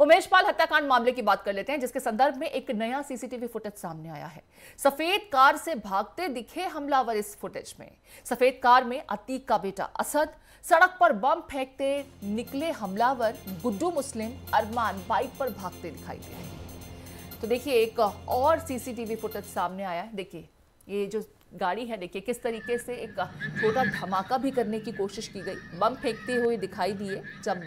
उमेश पाल हत्याकांड मामले की बात कर लेते हैं जिसके संदर्भ में एक नया सीसीटीवी फुटेज सामने आया है सफेद कार से भागते दिखे हमलावर इस फुटेज में सफेद कार में अतीक का बेटा असद सड़क पर बम फेंकते निकले हमलावर गुड्डू मुस्लिम अरमान बाइक पर भागते दिखाई दे तो देखिए एक और सीसीटीवी फुटेज सामने आया है देखिए ये जो गाड़ी है देखिए किस तरीके से एक छोटा धमाका भी करने की कोशिश की गई बम फेंकते हुए दिखाई दिए जब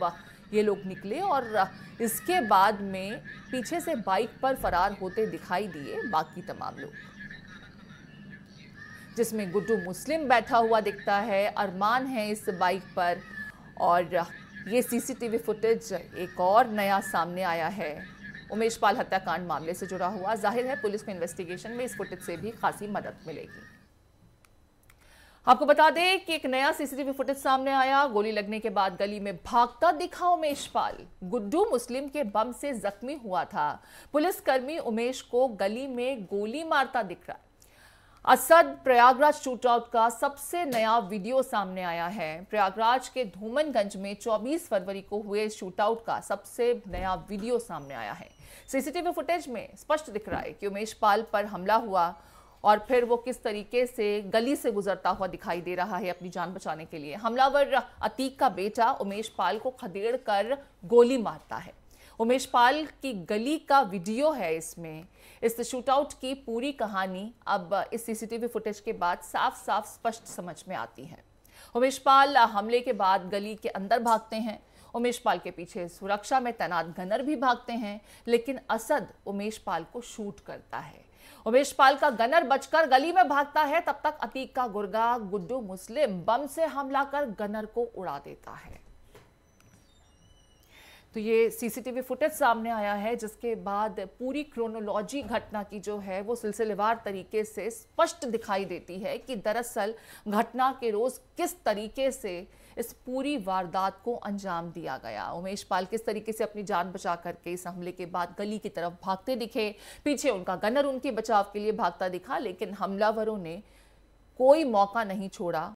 ये लोग निकले और इसके बाद में पीछे से बाइक पर फरार होते दिखाई दिए बाकी तमाम लोग जिसमें गुड्डू मुस्लिम बैठा हुआ दिखता है अरमान है इस बाइक पर और ये सीसीटीवी फुटेज एक और नया सामने आया है उमेश पाल हत्याकांड मामले से जुड़ा हुआ जाहिर है पुलिस को इन्वेस्टिगेशन में इस फुटेज से भी खासी मदद मिलेगी आपको बता दें कि एक नया सीसीटीवी फुटेज सामने आया गोली लगने के बाद गली में भागता दिखा उमेश पाल गुड्डू मुस्लिम के बम से जख्मी हुआ था पुलिसकर्मी उमेश को गली में गोली मारता दिख रहा असद प्रयागराज शूटआउट का सबसे नया वीडियो सामने आया है प्रयागराज के धूमनगंज में 24 फरवरी को हुए शूटआउट का सबसे नया वीडियो सामने आया है सीसीटीवी फुटेज में स्पष्ट दिख रहा है कि उमेश पाल पर हमला हुआ और फिर वो किस तरीके से गली से गुजरता हुआ दिखाई दे रहा है अपनी जान बचाने के लिए हमलावर अतीक का बेटा उमेश पाल को खदेड़ कर गोली मारता है उमेश पाल की गली का वीडियो है इसमें इस शूटआउट की पूरी कहानी अब इस सीसीटीवी फुटेज के बाद साफ साफ स्पष्ट समझ में आती है उमेश पाल हमले के बाद गली के अंदर भागते हैं उमेश पाल के पीछे सुरक्षा में तैनात गनर भी भागते हैं लेकिन असद उमेश पाल को शूट करता है उमेश पाल का गनर बचकर गली में भागता है तब तक अतीक का गुर्गा गुड्डू मुस्लिम बम से हमला कर गनर को उड़ा देता है तो ये सीसीटीवी फुटेज सामने आया है जिसके बाद पूरी क्रोनोलॉजी घटना की जो है वो सिलसिलेवार तरीके से स्पष्ट दिखाई देती है कि दरअसल घटना के रोज़ किस तरीके से इस पूरी वारदात को अंजाम दिया गया उमेश पाल किस तरीके से अपनी जान बचा करके इस हमले के बाद गली की तरफ भागते दिखे पीछे उनका गनर उनके बचाव के लिए भागता दिखा लेकिन हमलावरों ने कोई मौका नहीं छोड़ा